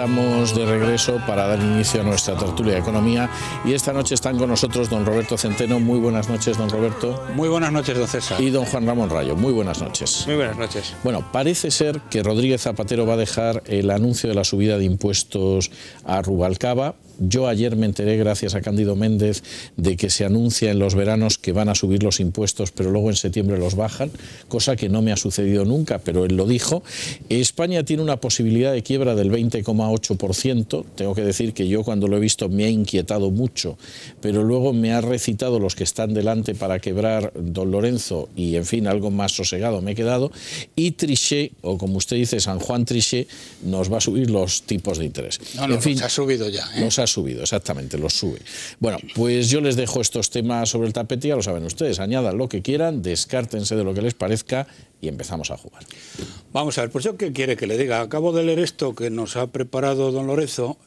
estamos de regreso para dar inicio a nuestra tertulia de economía y esta noche están con nosotros don Roberto Centeno. Muy buenas noches, don Roberto. Muy buenas noches, don César. Y don Juan Ramón Rayo. Muy buenas noches. Muy buenas noches. Bueno, parece ser que Rodríguez Zapatero va a dejar el anuncio de la subida de impuestos a Rubalcaba yo ayer me enteré, gracias a Cándido Méndez, de que se anuncia en los veranos que van a subir los impuestos, pero luego en septiembre los bajan, cosa que no me ha sucedido nunca, pero él lo dijo. España tiene una posibilidad de quiebra del 20,8%. Tengo que decir que yo cuando lo he visto me ha inquietado mucho, pero luego me ha recitado los que están delante para quebrar don Lorenzo y, en fin, algo más sosegado me he quedado. Y Trichet, o como usted dice, San Juan Trichet, nos va a subir los tipos de interés. fin, ha subido ya. ¿eh? subido, exactamente, lo sube. Bueno, pues yo les dejo estos temas sobre el tapete, ya lo saben ustedes, añadan lo que quieran, descártense de lo que les parezca y empezamos a jugar. Vamos a ver, pues yo qué quiere que le diga. Acabo de leer esto que nos ha preparado don Lorenzo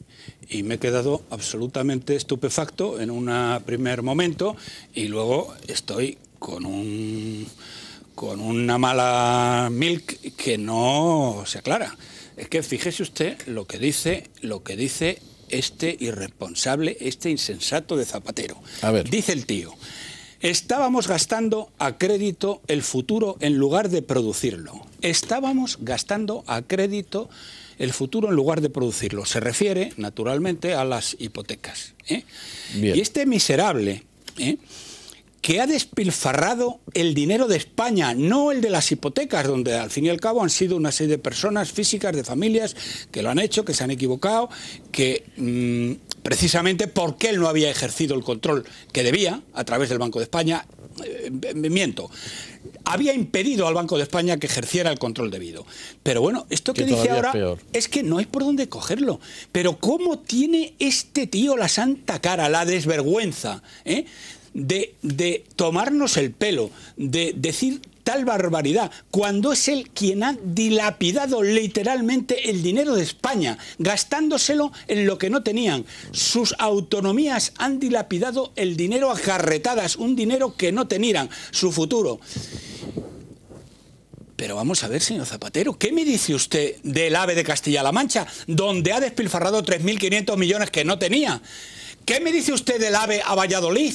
y me he quedado absolutamente estupefacto en un primer momento y luego estoy con un con una mala milk que no se aclara. Es que fíjese usted lo que dice, lo que dice este irresponsable, este insensato de Zapatero. Dice el tío, estábamos gastando a crédito el futuro en lugar de producirlo. Estábamos gastando a crédito el futuro en lugar de producirlo. Se refiere, naturalmente, a las hipotecas. ¿eh? Y este miserable... ¿eh? que ha despilfarrado el dinero de España, no el de las hipotecas, donde al fin y al cabo han sido una serie de personas físicas, de familias, que lo han hecho, que se han equivocado, que mm, precisamente porque él no había ejercido el control que debía a través del Banco de España, eh, miento, había impedido al Banco de España que ejerciera el control debido. Pero bueno, esto que, dice ahora es, que no hay por dónde cogerlo. Pero ¿cómo tiene este tío la santa cara, la desvergüenza? ¿eh? de, tomarnos el pelo, de decir tal barbaridad, cuando es él quien ha dilapidado literalmente el dinero de España, gastándoselo en lo que no tenían. Sus autonomías han dilapidado el dinero a carretadas, un dinero que no tenían, su futuro. Pero vamos a ver, señor Zapatero, ¿qué me dice usted del AVE de Castilla-La Mancha, donde ha despilfarrado 3.500 millones que no tenía? ¿Qué me dice usted del AVE a Valladolid?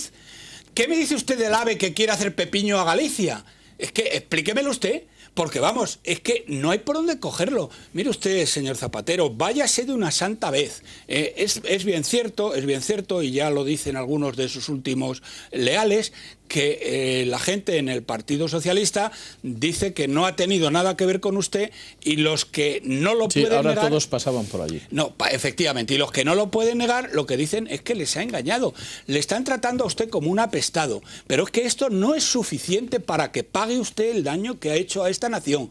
¿Qué me dice usted del AVE que quiere hacer Pepiño a Galicia? Es que explíquemelo usted, porque vamos, es que no hay por dónde cogerlo. Mire usted, señor Zapatero, váyase de una santa vez. Eh, es, es bien cierto, es bien cierto, y ya lo dicen algunos de sus últimos leales, que eh, la gente en el Partido Socialista dice que no ha tenido nada que ver con usted y los que no lo pueden negar... negar... ahora todos pasaban por allí. No, efectivamente, y los que no lo pueden negar lo que dicen es que les ha engañado. Le están tratando a usted como un apestado, pero es que esto no es suficiente para que pague usted el daño que ha hecho a esta nación,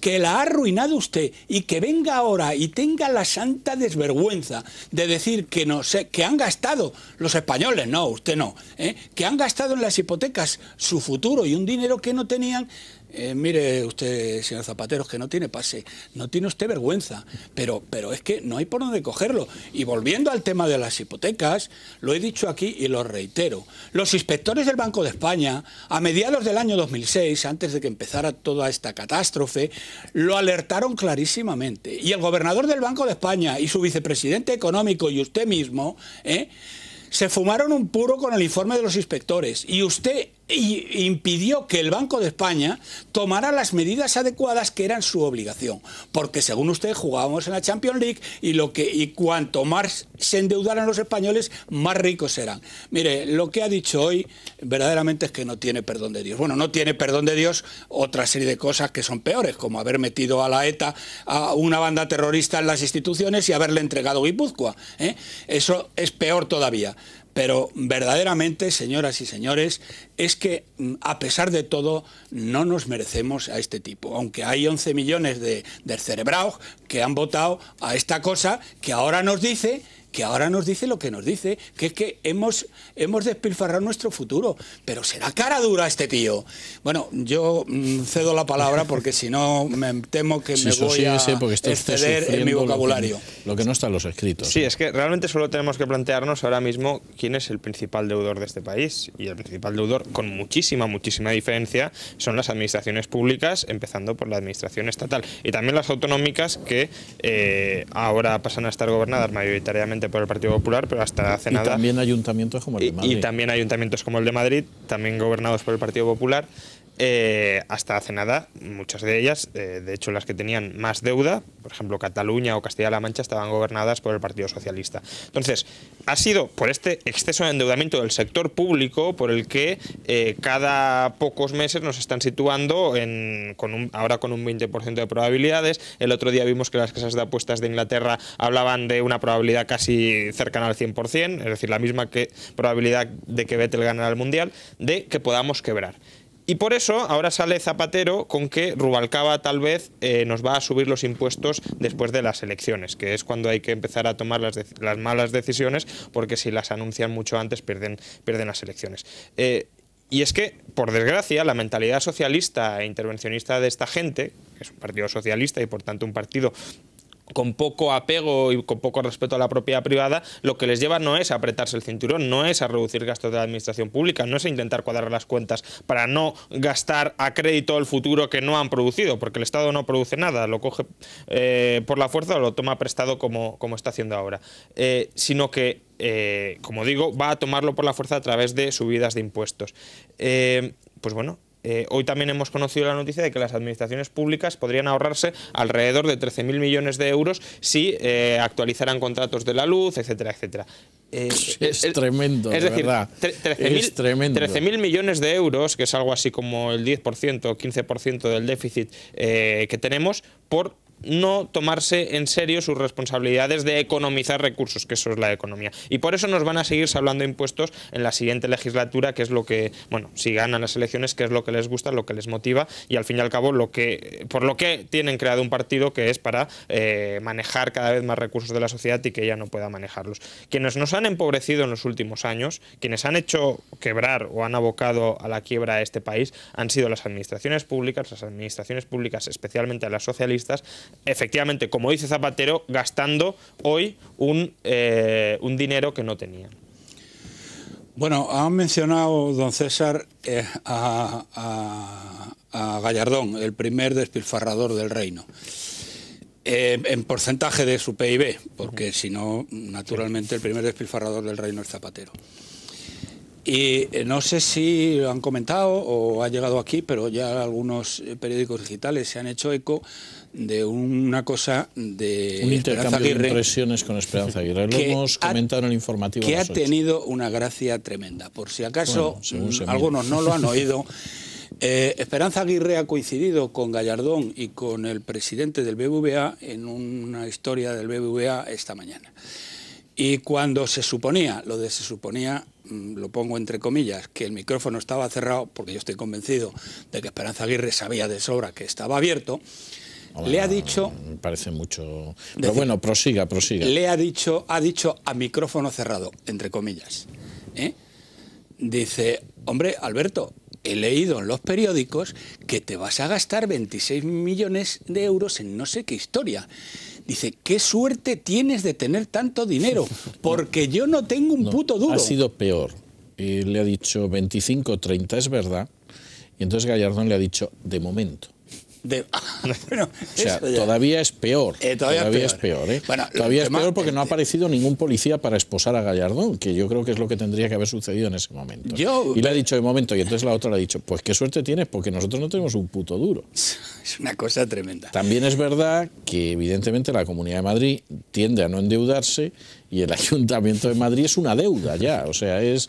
que la ha arruinado usted y que venga ahora y tenga la santa desvergüenza de decir que, no, sé que han gastado los españoles, no, usted no, ¿eh? que han gastado en las hipotecas hipotecas su futuro y un dinero que no tenían. Eh, mire usted, señor Zapateros, que no tiene pase, no tiene usted vergüenza, pero, pero es que no hay por dónde cogerlo. Y volviendo al tema de las hipotecas, lo he dicho aquí y lo reitero. Los inspectores del Banco de España, a mediados del año 2006, antes de que empezara toda esta catástrofe, lo alertaron clarísimamente. Y el gobernador del Banco de España y su vicepresidente económico y usted mismo, ¿eh? se fumaron un puro con el informe de los inspectores y usted y impidió que el Banco de España tomara las medidas adecuadas que eran su obligación, porque según usted jugábamos en la Champions League y lo que y cuanto más se endeudaran los españoles, más ricos serán. Mire, lo que ha dicho hoy verdaderamente es que no tiene perdón de Dios. Bueno, no tiene perdón de Dios otra serie de cosas que son peores, como haber metido a la ETA a una banda terrorista en las instituciones y haberle entregado Guipúzcoa, ¿eh? Eso es peor todavía. Pero verdaderamente, señoras y señores, es que mm, a pesar de todo no nos merecemos a este tipo. Aunque hay 11 millones de, de que han votado a esta cosa que ahora nos dice que ahora nos dice lo que nos dice, que es que hemos, hemos despilfarrado nuestro futuro. Pero será cara dura este tío. Bueno, yo mm, cedo la palabra porque si no me temo que me voy a exceder en mi vocabulario. Lo que, no están los escritos. Sí, es que realmente solo tenemos que plantearnos ahora mismo quién es el principal deudor de este país. Y el principal deudor, con muchísima, muchísima diferencia, son las administraciones públicas, empezando por la administración estatal. Y también las autonómicas que eh, ahora pasan a estar gobernadas mayoritariamente por el Partido Popular, pero hasta hace y También ayuntamientos como el de Madrid. y, también ayuntamientos como el de Madrid, también gobernados por el Partido Popular. Eh, hasta hace nada, muchas de ellas, eh, de hecho las que tenían más deuda, por ejemplo Cataluña o Castilla-La Mancha, estaban gobernadas por el Partido Socialista. Entonces, ha sido por este exceso de endeudamiento del sector público por el que eh, cada pocos meses nos están situando con un, ahora con un 20% de probabilidades. El otro día vimos que las casas de apuestas de Inglaterra hablaban de una probabilidad casi cercana al 100%, es decir, la misma que, probabilidad de que Vettel ganara el Mundial, de que podamos quebrar. Y por eso ahora sale Zapatero con que Rubalcaba tal vez eh, nos va a subir los impuestos después de las elecciones, que es cuando hay que empezar a tomar las, malas decisiones, porque si las anuncian mucho antes pierden, las elecciones. Eh, y es que, por desgracia, la mentalidad socialista e intervencionista de esta gente, que es un partido socialista y por tanto un partido con poco apego y con poco respeto a la propiedad privada, lo que les lleva no es a apretarse el cinturón, no es a reducir gastos de la administración pública, no es a intentar cuadrar las cuentas para no gastar a crédito el futuro que no han producido, porque el Estado no produce nada, lo coge eh, por la fuerza o lo toma prestado como, como está haciendo ahora, eh, sino que, eh, como digo, va a tomarlo por la fuerza a través de subidas de impuestos. pues bueno, eh, hoy también hemos conocido la noticia de que las administraciones públicas podrían ahorrarse alrededor de 13.000 millones de euros si eh, actualizaran contratos de la luz, etcétera, etcétera. es, eh, tremendo, es decir, 13.000 millones de euros, que es algo así como el 10% o 15% del déficit que tenemos, por no tomarse en serio sus responsabilidades de economizar recursos, que eso es la economía. Y por eso nos van a seguir hablando de impuestos en la siguiente legislatura, que es lo que, bueno, si ganan las elecciones, que es lo que les gusta, lo que les motiva y al fin y al cabo lo que, por lo que tienen creado un partido que es para eh, manejar cada vez más recursos de la sociedad y que ella no pueda manejarlos. Quienes nos han empobrecido en los últimos años, quienes han hecho quebrar o han abocado a la quiebra a este país, han sido las administraciones públicas, las administraciones públicas, especialmente a las socialistas, efectivamente, como dice Zapatero, gastando hoy un, eh, un dinero que no tenía Bueno, han mencionado, don César, eh, a, Gallardón, el primer despilfarrador del reino, eh, en porcentaje de su PIB, porque si no, naturalmente, el primer despilfarrador del reino es Zapatero. Y no sé si lo han comentado o ha llegado aquí, pero ya algunos periódicos digitales se han hecho eco de una cosa de un intercambio de impresiones con Esperanza Aguirre. Lo hemos comentado en el informativo. Que ha tenido una gracia tremenda. Por si acaso mm, algunos no lo han oído. Eh, Esperanza Aguirre ha coincidido con Gallardón y con el presidente del BBVA en una historia del BBVA esta mañana. Y cuando se suponía, lo de se suponía, mm, lo pongo entre comillas, que el micrófono estaba cerrado, porque yo estoy convencido de que Esperanza Aguirre sabía de sobra que estaba abierto, le ha dicho... Me parece mucho... Pero bueno, prosiga, prosiga. Le ha dicho, ha dicho a micrófono cerrado, entre comillas. ¿eh? Dice, hombre, Alberto, he leído en los periódicos que te vas a gastar 26 millones de euros en no sé qué historia. Dice, qué suerte tienes de tener tanto dinero, porque yo no tengo un puto duro. Ha sido peor. Y eh, le ha dicho 25, 30, es verdad. Y entonces Gallardón le ha dicho, de momento. todavía es peor. Eh, todavía, es peor. ¿eh? todavía es peor porque no ha aparecido ningún policía para esposar a Gallardón, que yo creo que es lo que tendría que haber sucedido en ese momento. y le ha dicho de momento, y entonces la otra le ha dicho, pues qué suerte tienes, porque nosotros no tenemos un puto duro. Es una cosa tremenda. También es verdad que evidentemente la Comunidad de Madrid tiende a no endeudarse y el Ayuntamiento de Madrid es una deuda ya, o sea, es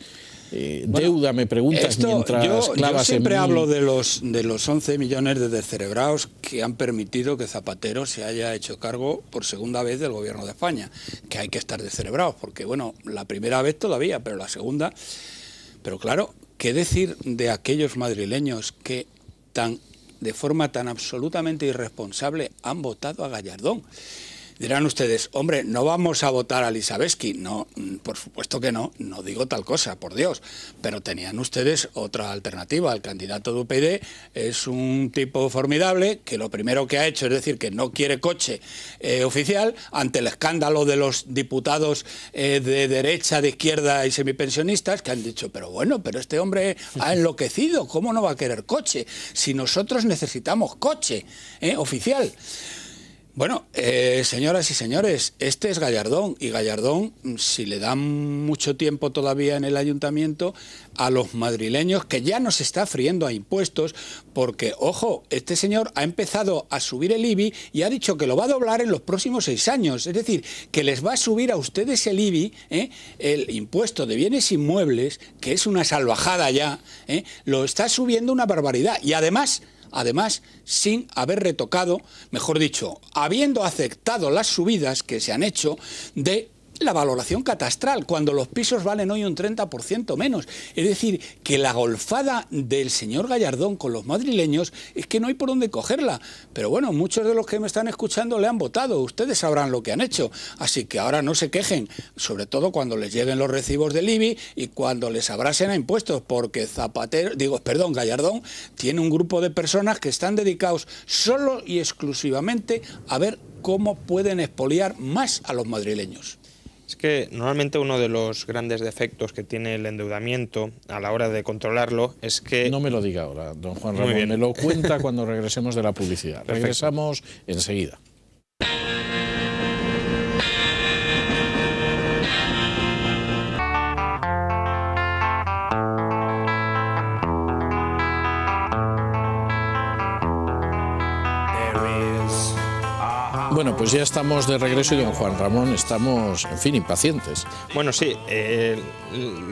eh, deuda, me preguntas yo, siempre hablo de los, de los 11 millones de descerebrados que han permitido que Zapatero se haya hecho cargo por segunda vez del gobierno de España, que hay que estar descerebrados, porque bueno, la primera vez todavía, pero la segunda... Pero claro, ¿qué decir de aquellos madrileños que tan de forma tan absolutamente irresponsable han votado a Gallardón? Dirán ustedes, hombre, no vamos a votar a Lisabeski. No, mm, por supuesto que no, no digo tal cosa, por Dios. Pero tenían ustedes otra alternativa. El candidato de UPD es un tipo formidable que lo primero que ha hecho es decir que no quiere coche eh, oficial ante el escándalo de los diputados eh, de derecha, de izquierda y semipensionistas que han dicho, pero bueno, pero este hombre ha enloquecido, ¿cómo no va a querer coche? Si nosotros necesitamos coche eh, oficial. Bueno, eh, señoras y señores, este es Gallardón y Gallardón, mm, si le dan mucho tiempo todavía en el ayuntamiento, a los madrileños que ya nos está friendo a impuestos, porque, ojo, este señor ha empezado a subir el IBI y ha dicho que lo va a doblar en los próximos seis años, es decir, que les va a subir a ustedes el IBI, ¿eh? el impuesto de bienes inmuebles, que es una salvajada ya, ¿eh? lo está subiendo una barbaridad y además además sin haber retocado, mejor dicho, habiendo aceptado las subidas que se han hecho de la valoración catastral, cuando los pisos valen hoy un 30% menos. Es decir, que la golfada del señor Gallardón con los madrileños es que no hay por dónde cogerla. Pero bueno, muchos de los que me están escuchando le han votado, ustedes sabrán lo que han hecho. Así que ahora no se quejen, sobre todo cuando les lleguen los recibos del IBI y cuando les abrasen a impuestos, porque Zapatero, digo, perdón, Gallardón tiene un grupo de personas que están dedicados solo y exclusivamente a ver cómo pueden expoliar más a los madrileños. Es que normalmente uno de los grandes defectos que tiene el endeudamiento a la hora de controlarlo es que... No me lo diga ahora, don Juan Ramón, me lo cuenta cuando regresemos de la publicidad. Regresamos enseguida. pues ya estamos de regreso y don Juan Ramón estamos, en fin, impacientes. Bueno, sí, el eh,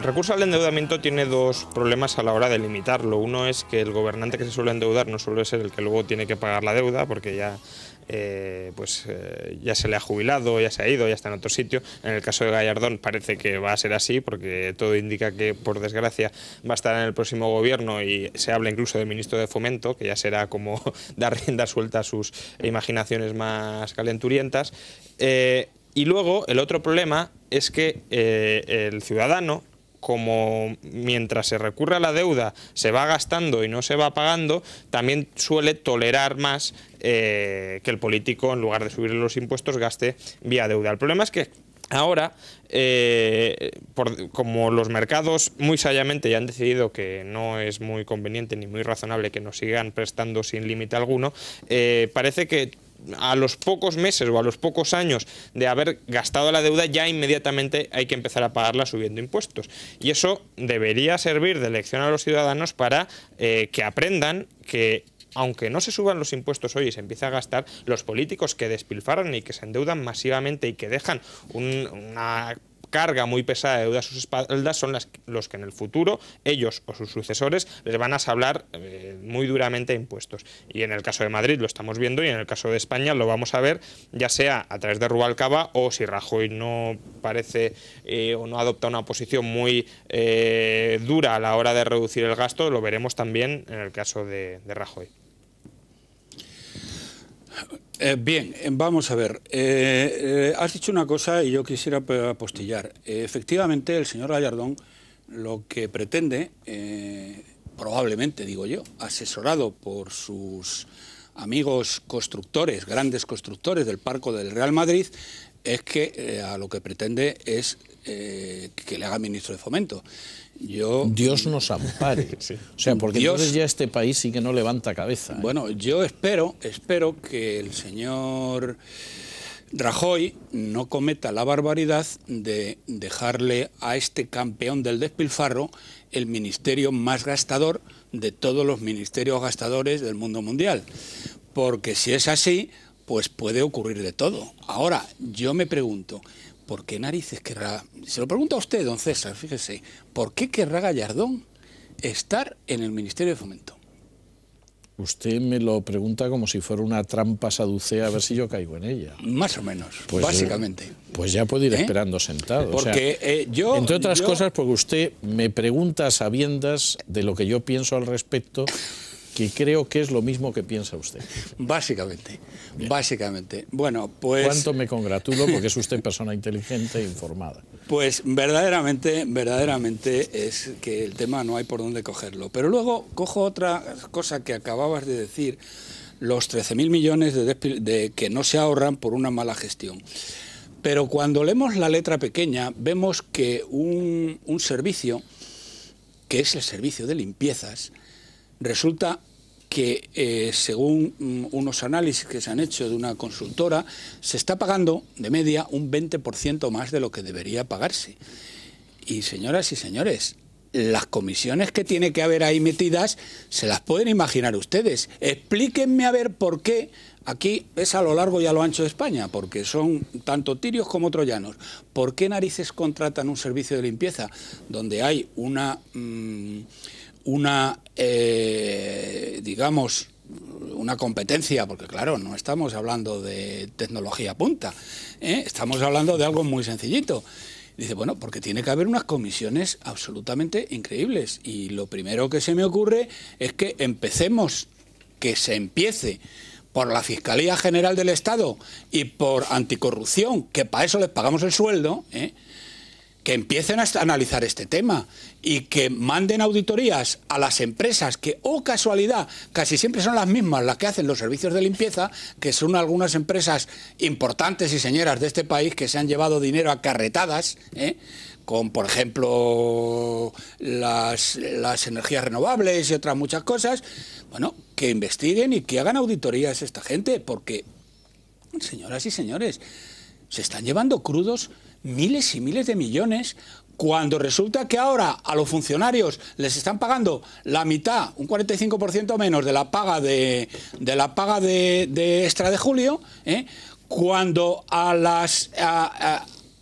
recurso al endeudamiento tiene dos problemas a la hora de limitarlo. Uno es que el gobernante que se suele endeudar no suele ser el que luego tiene que pagar la deuda, porque ya eh, pues eh, ya se le ha jubilado, ya se ha ido, ya está en otro sitio. En el caso de Gallardón parece que va a ser así porque todo indica que, por desgracia, va a estar en el próximo gobierno y se habla incluso del ministro de Fomento, que ya será como dar rienda suelta a sus imaginaciones más calenturientas. Eh, y luego el otro problema es que el ciudadano, como mientras se recurre a la deuda se va gastando y no se va pagando, también suele tolerar más eh, que el político, en lugar de subir los impuestos, gaste vía deuda. El problema es que Ahora, eh, como los mercados muy sabiamente ya han decidido que no es muy conveniente ni muy razonable que nos sigan prestando sin límite alguno, eh, parece que a los pocos meses o a los pocos años de haber gastado la deuda, ya inmediatamente hay que empezar a pagarla subiendo impuestos. Y eso debería servir de lección a los ciudadanos para eh, que aprendan que aunque no se suban los impuestos hoy y se empiece a gastar, los políticos que despilfarran y que se endeudan masivamente y que dejan un, una carga muy pesada de deuda a sus espaldas son las, los que en el futuro ellos o sus sucesores les van a hablar eh, muy duramente de impuestos. Y en el caso de Madrid lo estamos viendo y en el caso de España lo vamos a ver ya sea a través de Rubalcaba o si Rajoy no parece eh, o no adopta una posición muy eh, dura a la hora de reducir el gasto, lo veremos también en el caso de Rajoy. Eh, bien, eh, vamos a ver. Eh, has dicho una cosa y yo quisiera apostillar. efectivamente, el señor Gallardón lo que pretende, probablemente digo yo, asesorado por sus amigos constructores, grandes constructores del Parco del Real Madrid, es que a lo que pretende es que le haga ministro de Fomento. Yo, Dios nos ampare. O sea, porque entonces ya este país sí que no levanta cabeza. ¿eh? Bueno, yo espero, espero que el señor Rajoy no cometa la barbaridad de dejarle a este campeón del despilfarro el ministerio más gastador de todos los ministerios gastadores del mundo mundial. Porque si es así, pues puede ocurrir de todo. Ahora, yo me pregunto, ¿por qué narices querrá? Se lo pregunta a usted, don César, fíjese, ¿por qué querrá Gallardón estar en el Ministerio de Fomento? Usted me lo pregunta como si fuera una trampa saducea, a ver si yo caigo en ella. Más o menos, pues, eh, básicamente. pues ya puedo ir ¿Eh? esperando sentado. Porque eh, yo... Entre otras cosas, porque usted me pregunta sabiendas de lo que yo pienso al respecto que creo que es lo mismo que piensa usted. Básicamente, básicamente. Bueno, pues... ¿Cuánto me congratulo? Porque es usted persona inteligente e informada. Pues verdaderamente, verdaderamente es que el tema no hay por dónde cogerlo. Pero luego cojo otra cosa que acababas de decir, los 13.000 millones de, de que no se ahorran por una mala gestión. Pero cuando leemos la letra pequeña, vemos que un, un servicio, que es el servicio de limpiezas, Resulta que eh, según mm, unos análisis que se han hecho de una consultora, se está pagando de media un 20% más de lo que debería pagarse. Y señoras y señores, las comisiones que tiene que haber ahí metidas se las pueden imaginar ustedes. Explíquenme a ver por qué aquí es a lo largo y a lo ancho de España, porque son tanto tirios como troyanos. ¿Por qué narices contratan un servicio de limpieza donde hay una... Mm, una, eh, digamos, una competencia, porque claro, no estamos hablando de tecnología punta, ¿eh? estamos hablando de algo muy sencillito. Dice, bueno, porque tiene que haber unas comisiones absolutamente increíbles. Y lo primero que se me ocurre es que empecemos, que se empiece por la Fiscalía General del Estado y por anticorrupción, que para eso les pagamos el sueldo, ¿eh? que empiecen a analizar este tema y que manden auditorías a las empresas que, oh casualidad, casi siempre son las mismas las que hacen los servicios de limpieza, que son algunas empresas importantes y señoras de este país que se han llevado dinero a carretadas, ¿eh? con, por ejemplo, las, energías renovables y otras muchas cosas, bueno, que investiguen y que hagan auditorías esta gente, porque, señoras y señores, se están llevando crudos miles y miles de millones cuando resulta que ahora a los funcionarios les están pagando la mitad, un 45% menos de la paga de, la paga de, extra de julio, ¿eh? cuando a las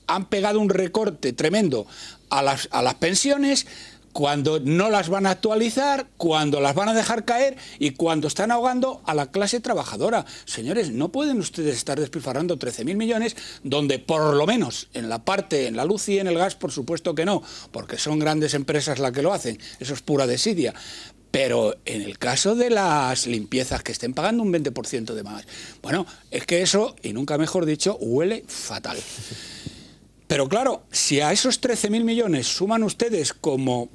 han pegado un recorte tremendo a las, a las pensiones, cuando no las van a actualizar, cuando las van a dejar caer y cuando están ahogando a la clase trabajadora. Señores, no pueden ustedes estar despilfarrando 13.000 millones donde por lo menos en la parte, en la luz y en el gas, por supuesto que no, porque son grandes empresas las que lo hacen, eso es pura desidia. Pero en el caso de las limpiezas que estén pagando un 20% de más, bueno, es que eso, y nunca mejor dicho, huele fatal. Pero claro, si a esos 13.000 millones suman ustedes como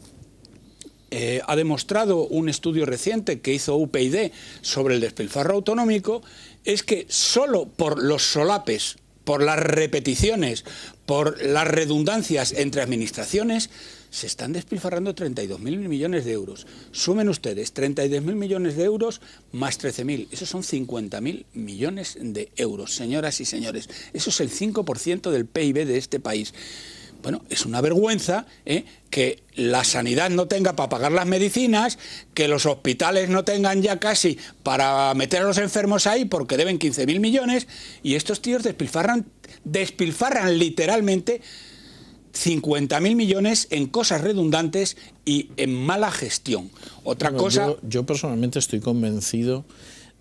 eh, ha demostrado un estudio reciente que hizo UPyD sobre el despilfarro autonómico, es que solo por los solapes, por las repeticiones, por las redundancias entre administraciones, se están despilfarrando 32.000 millones de euros. Sumen ustedes 32.000 millones de euros más 13.000. Esos son 50.000 millones de euros, señoras y señores. Eso es el 5% del PIB de este país. Bueno, es una vergüenza ¿eh? que la sanidad no tenga para pagar las medicinas, que los hospitales no tengan ya casi para meter a los enfermos ahí porque deben 15.000 millones y estos tíos despilfarran, despilfarran literalmente 50.000 millones en cosas redundantes y en mala gestión. Otra cosa... Yo, yo personalmente estoy convencido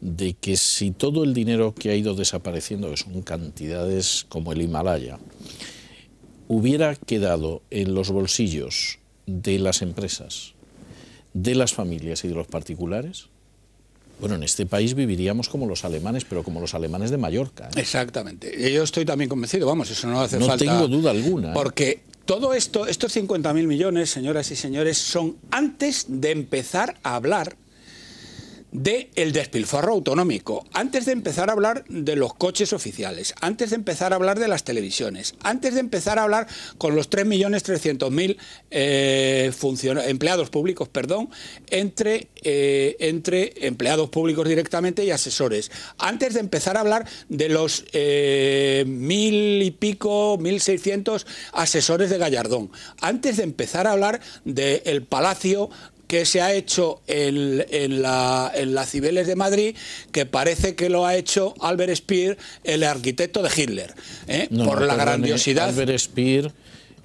de que si todo el dinero que ha ido desapareciendo, que son cantidades como el Himalaya, hubiera quedado en los bolsillos de las empresas, de las familias y de los particulares, bueno, en este país viviríamos como los alemanes, pero como los alemanes de Mallorca. ¿eh? Exactamente. Yo estoy también convencido, vamos, eso no hace falta. No tengo duda alguna. ¿eh? Porque todo esto, estos 50.000 millones, señoras y señores, son antes de empezar a hablar ...de el despilfarro autonómico, antes de empezar a hablar de los coches oficiales, antes de empezar a hablar de las televisiones, antes de empezar a hablar con los 3.300.000 eh, empleados públicos, perdón, entre, eh, entre empleados públicos directamente y asesores, antes de empezar a hablar de los eh, mil y pico, 1.600 asesores de Gallardón, antes de empezar a hablar del Palacio que se ha hecho en, en, la, en Cibeles de Madrid, que parece que lo ha hecho Albert Speer, el arquitecto de Hitler, ¿eh? por la grandiosidad. Albert Speer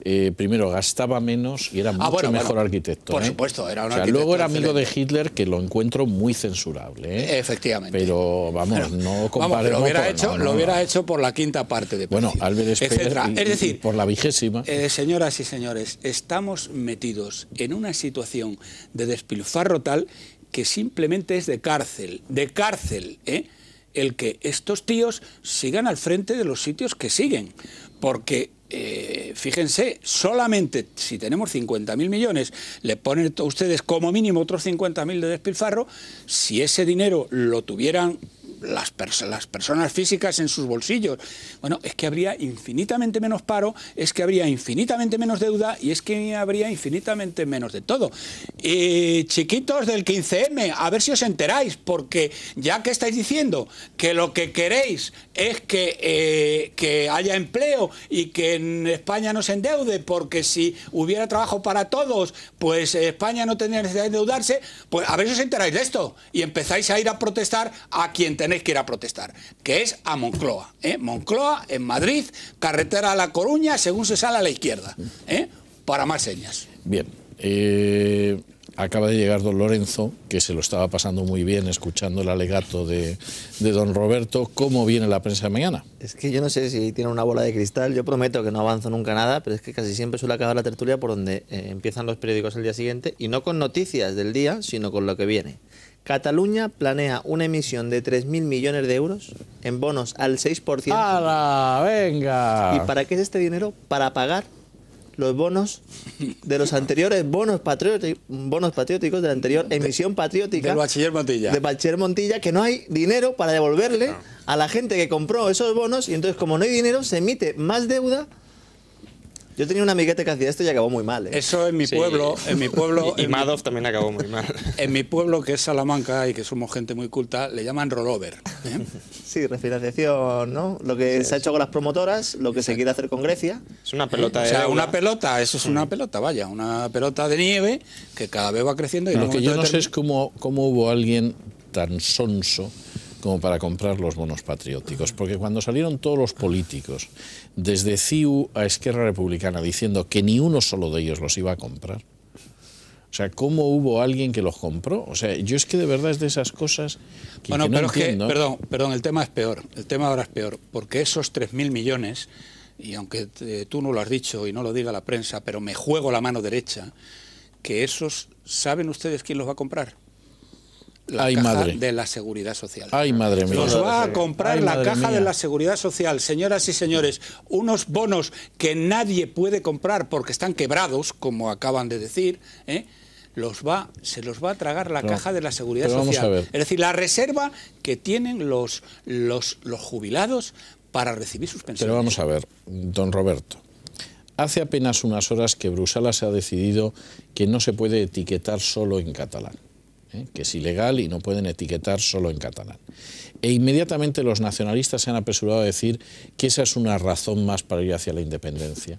eh, primero gastaba menos y era ah, mucho mejor arquitecto. Por ¿eh? supuesto, era un Luego era amigo de Hitler, que lo encuentro muy censurable. ¿eh? Efectivamente. Pero vamos, no comparemos. lo hubiera, hecho, lo hubiera hecho por la quinta parte de Bueno, Albert Speer, es decir, por la vigésima. señoras y señores, estamos metidos en una situación de despilfarro tal que simplemente es de cárcel, de cárcel, el que estos tíos sigan al frente de los sitios que siguen, porque eh, fíjense, solamente si tenemos 50.000 millones, le ponen a ustedes como mínimo otros 50.000 de despilfarro, si ese dinero lo tuvieran las, las personas físicas en sus bolsillos. Bueno, es que habría infinitamente menos paro, es que habría infinitamente menos deuda y es que habría infinitamente menos de todo. Y eh, chiquitos del 15M, a ver si os enteráis, porque ya que estáis diciendo que lo que queréis es que, eh, que haya empleo y que en España no se endeude, porque si hubiera trabajo para todos, pues España no tendría necesidad de endeudarse, pues a ver si os enteráis de esto y empezáis a ir a protestar a quien tenéis Quiera que ir protestar, que es a Moncloa. ¿eh? Moncloa, en Madrid, carretera a La Coruña, según se sale a la izquierda. ¿eh? Para más señas. Bien. Eh, acaba de llegar don Lorenzo, que se lo estaba pasando muy bien escuchando el alegato de, de, don Roberto. ¿Cómo viene la prensa de mañana? Es que yo no sé si tiene una bola de cristal. Yo prometo que no avanza nunca nada, pero es que casi siempre suele acabar la tertulia por donde empiezan los periódicos el día siguiente y no con noticias del día, sino con lo que viene. Cataluña planea una emisión de 3.000 millones de euros en bonos al 6%. ¡Hala, venga! ¿Y para qué es este dinero? Para pagar los bonos de los anteriores bonos patrióticos, bonos patrióticos de la anterior emisión patriótica. de bachiller Montilla. De bachiller Montilla, que no hay dinero para devolverle ah. a la gente que compró esos bonos y entonces como no hay dinero se emite más deuda yo tenía una amiguete que hacía esto y acabó muy mal. ¿eh? Eso en mi pueblo, en mi pueblo. y, Madoff también acabó muy mal. En mi pueblo, que es Salamanca y que somos gente muy culta, le llaman rollover. ¿eh? Sí, refinanciación, ¿no? Lo que se ha hecho con las promotoras, lo que se quiere hacer con Grecia. Es una pelota de. O sea, una pelota, eso es una mm. pelota, vaya, una pelota de nieve que cada vez va creciendo. Y lo que yo no sé es cómo, cómo hubo alguien tan sonso como para comprar los bonos patrióticos. Porque cuando salieron todos los políticos, desde CIU a Esquerra Republicana, diciendo que ni uno solo de ellos los iba a comprar, o sea, ¿cómo hubo alguien que los compró? O sea, yo es que de verdad es de esas cosas bueno, pero que, perdón, perdón, el tema es peor. El tema ahora es peor. Porque esos 3.000 millones, y aunque eh, tú no lo has dicho y no lo diga la prensa, pero me juego la mano derecha, que esos, ¿saben ustedes quién los va a comprar? la madre. de la seguridad social. Ay, madre Nos va a comprar la caja de la seguridad social, señoras y señores, unos bonos que nadie puede comprar porque están quebrados, como acaban de decir, ¿eh? los va, se los va a tragar la caja de la seguridad social. Es decir, la reserva que tienen los, los, los jubilados para recibir sus pensiones. Pero vamos a ver, don Roberto. Hace apenas unas horas que Bruselas ha decidido que no se puede etiquetar solo en catalán. ¿eh? que es ilegal y no pueden etiquetar solo en catalán. E inmediatamente los nacionalistas se han apresurado a decir que esa es una razón más para ir hacia la independencia.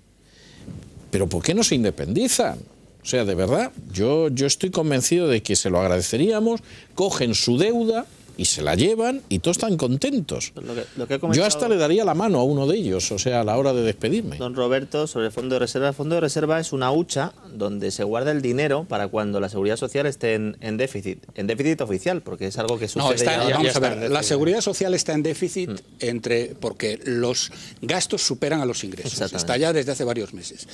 Pero ¿por qué no se independizan? O sea, de verdad, yo, yo estoy convencido de que se lo agradeceríamos, cogen su deuda, y se la llevan y todos están contentos. Yo hasta le daría la mano a uno de ellos, o sea, a la hora de despedirme. Don Roberto, sobre el fondo de reserva. El fondo de reserva es una hucha donde se guarda el dinero para cuando la seguridad social esté en, déficit, en déficit oficial, porque es algo que sucede. No, está, vamos a ver, la seguridad social está en déficit mm. entre porque los gastos superan a los ingresos. Está ya desde hace varios meses.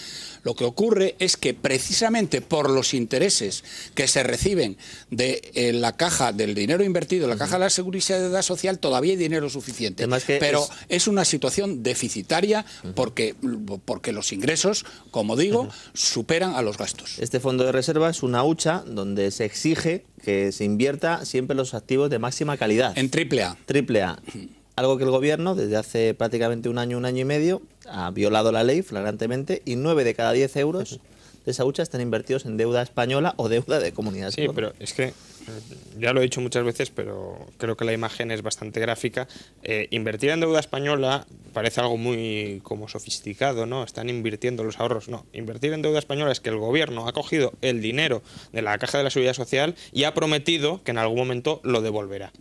Lo que ocurre es que precisamente por los intereses que se reciben de eh, la caja del dinero invertido, la a la Seguridad Social todavía hay dinero suficiente. Pero es... una situación deficitaria porque, porque los ingresos, como digo, superan a los gastos. Este fondo de reserva es una hucha donde se exige que se invierta siempre los activos de máxima calidad. En triple A. Triple A. Algo que el gobierno desde hace prácticamente un año, un año y medio, ha violado la ley flagrantemente y nueve de cada 10 euros de esa hucha están invertidos en deuda española o deuda de comunidad. Sí, pero es que ya lo he dicho muchas veces, pero creo que la imagen es bastante gráfica. Eh, invertir en deuda española parece algo muy como sofisticado, ¿no? Están invirtiendo los ahorros. No, invertir en deuda española es que el gobierno ha cogido el dinero de la caja de la seguridad social y ha prometido que en algún momento lo devolverá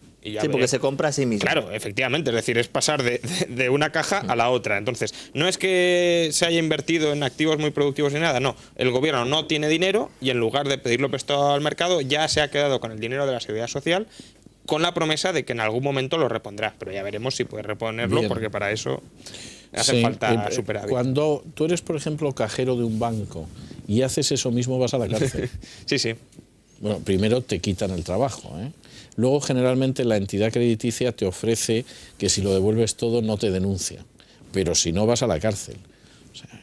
sí, porque se compra a sí mismo. Claro, efectivamente. Es decir, es pasar de, una caja a la otra. Entonces, no es que se haya invertido en activos muy productivos ni nada. No, el gobierno no tiene dinero y en lugar de pedirlo prestado al mercado, ya se ha quedado con el dinero de la seguridad social con la promesa de que en algún momento lo repondrá. Pero ya veremos si puede reponerlo porque para eso hace falta eh, superávit. Cuando tú eres, por ejemplo, cajero de un banco y haces eso mismo, vas a la cárcel. sí, sí. Bueno, primero te quitan el trabajo, ¿eh? Luego, generalmente, la entidad crediticia te ofrece que si lo devuelves todo no te denuncia, pero si no vas a la cárcel.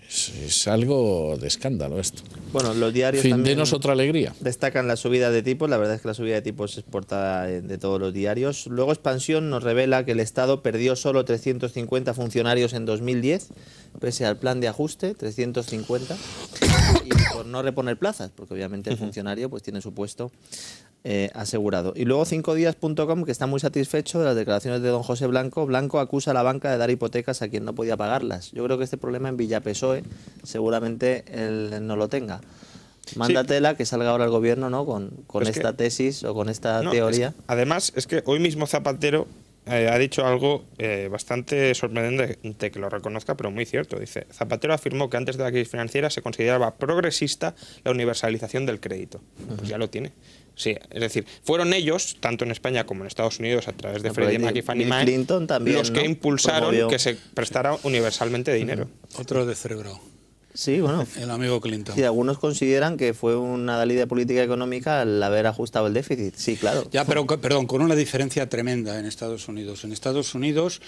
es, algo de escándalo esto. Bueno, los diarios fin, también denos otra alegría. destacan la subida de tipos. La verdad es que la subida de tipos es portada de todos los diarios. Luego Expansión nos revela que el Estado perdió solo 350 funcionarios en 2010, pese al plan de ajuste, 350. Y por no reponer plazas, porque obviamente el funcionario pues tiene su puesto eh, asegurado. Y luego 5días.com, que está muy satisfecho de las declaraciones de don José Blanco. Blanco acusa a la banca de dar hipotecas a quien no podía pagarlas. Yo creo que este problema en Pesoe seguramente él no lo tenga. Mándatela que salga ahora el gobierno ¿no? con, esta tesis o con esta teoría. además, es que hoy mismo Zapatero eh, ha dicho algo eh, bastante sorprendente que lo reconozca, pero muy cierto. Dice, Zapatero afirmó que antes de la crisis financiera se consideraba progresista la universalización del crédito. Pues ya lo tiene. Sí, es decir, fueron ellos, tanto en España como en Estados Unidos, a través de ah, Freddie Mac y Fannie Mae, los que impulsaron que se prestara universalmente dinero. Otro de cerebro. Sí, bueno. El amigo Clinton. Y algunos consideran que fue una dalida política económica al haber ajustado el déficit. Sí, claro. Ya, pero perdón, con una diferencia tremenda en Estados Unidos. En Estados Unidos,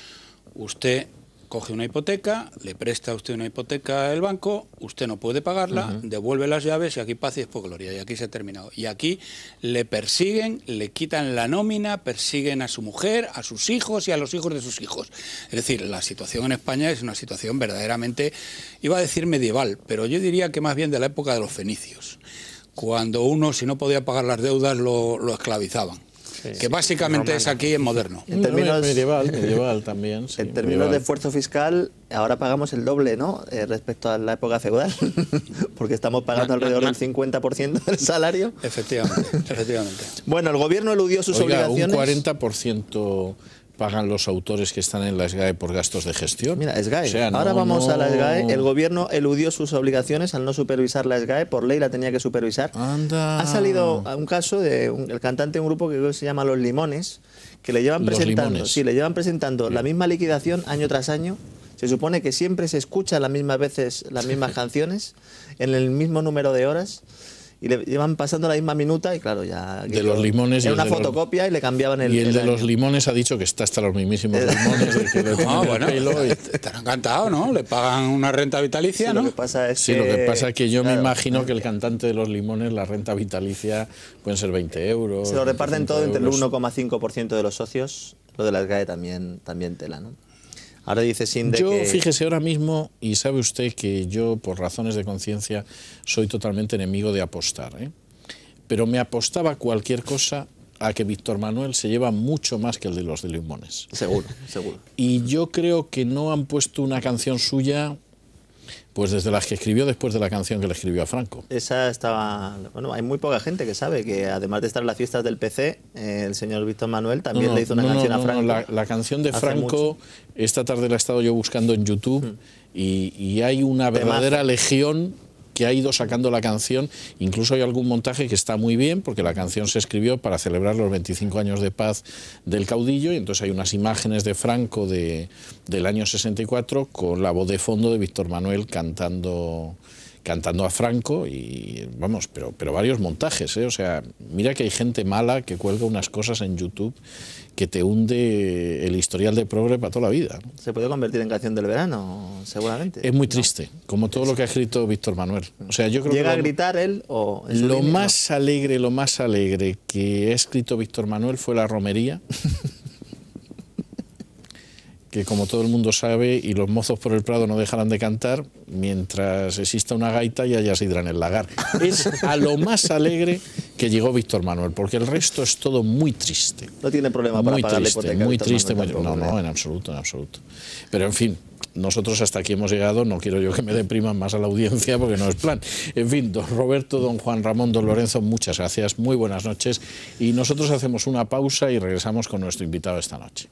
usted coge una hipoteca, le presta a usted una hipoteca al banco, usted no puede pagarla, devuelve las llaves y aquí paz y después gloria. Y aquí se ha terminado. Y aquí le persiguen, le quitan la nómina, persiguen a su mujer, a sus hijos y a los hijos de sus hijos. Es decir, la situación en España es una situación verdaderamente, iba a decir medieval, pero yo diría que más bien de la época de los fenicios, cuando uno si no podía pagar las deudas lo esclavizaban que básicamente es aquí en moderno. En términos medieval, también. en términos de esfuerzo fiscal, ahora pagamos el doble, ¿no? Eh, respecto a la época feudal, porque estamos pagando alrededor del 50% del salario. Efectivamente, efectivamente. Bueno, el gobierno eludió sus obligaciones. Un 40% pagan los autores que están en la SGAE por gastos de gestión. Mira, SGAE. Ahora vamos a la SGAE. El gobierno eludió sus obligaciones al no supervisar la SGAE. Por ley la tenía que supervisar. Ha salido un caso de el cantante de un grupo que se llama Los Limones, que le llevan presentando, sí, le llevan presentando la misma liquidación año tras año. Se supone que siempre se escucha las mismas veces las mismas canciones en el mismo número de horas y le iban pasando la misma minuta y claro, ya... De los limones... Era una fotocopia y le cambiaban el... Y el, de los limones ha dicho que está hasta los mismísimos limones. que no, ah, bueno, y... encantado, ¿no? Le pagan una renta vitalicia, ¿no? sí, lo que pasa es que yo me imagino que el eh, cantante de los limones, la renta vitalicia pueden ser 20 euros... Se lo reparten todo entre el 1,5% de los socios, lo de las GAE también, también tela, ¿no? Ahora dice sin Yo, fíjese ahora mismo, y sabe usted que yo, por razones de conciencia, soy totalmente enemigo de apostar. ¿eh? Pero me apostaba cualquier cosa a que Víctor Manuel se lleva mucho más que el de los de Limones. Seguro, seguro. Y yo creo que no han puesto una canción suya pues desde las que escribió después de la canción que le escribió a Franco. Esa estaba... Bueno, hay muy poca gente que sabe que además de estar en las fiestas del PC, eh, el señor Víctor Manuel también le hizo una canción a Franco. La, canción de Franco, esta tarde la he estado yo buscando en YouTube hmm. y, hay una verdadera legión que ha ido sacando la canción. Incluso hay algún montaje que está muy bien, porque la canción se escribió para celebrar los 25 años de paz del caudillo, y entonces hay unas imágenes de Franco de, del año 64 con la voz de fondo de Víctor Manuel cantando cantando a Franco y vamos, pero, pero varios montajes, ¿eh? o sea, mira que hay gente mala que cuelga unas cosas en YouTube que te hunde el historial de progre para toda la vida. Se puede convertir en canción del verano, seguramente. Es muy triste, como todo lo que ha escrito Víctor Manuel. O sea, yo creo Llega que a gritar él o lo más alegre, lo más alegre que ha escrito Víctor Manuel fue la romería. como todo el mundo sabe, y los mozos por el Prado no dejarán de cantar, mientras exista una gaita y haya sidra en el lagar. Es a lo más alegre que llegó Víctor Manuel, porque el resto es todo muy triste. No tiene problema para muy pagar triste, Muy triste, no, no, ¿eh? en absoluto, en absoluto. Pero en fin, nosotros hasta aquí hemos llegado, no quiero yo que me depriman más a la audiencia porque no es plan. En fin, don Roberto, don Juan Ramón, don Lorenzo, muchas gracias, muy buenas noches y nosotros hacemos una pausa y regresamos con nuestro invitado esta noche.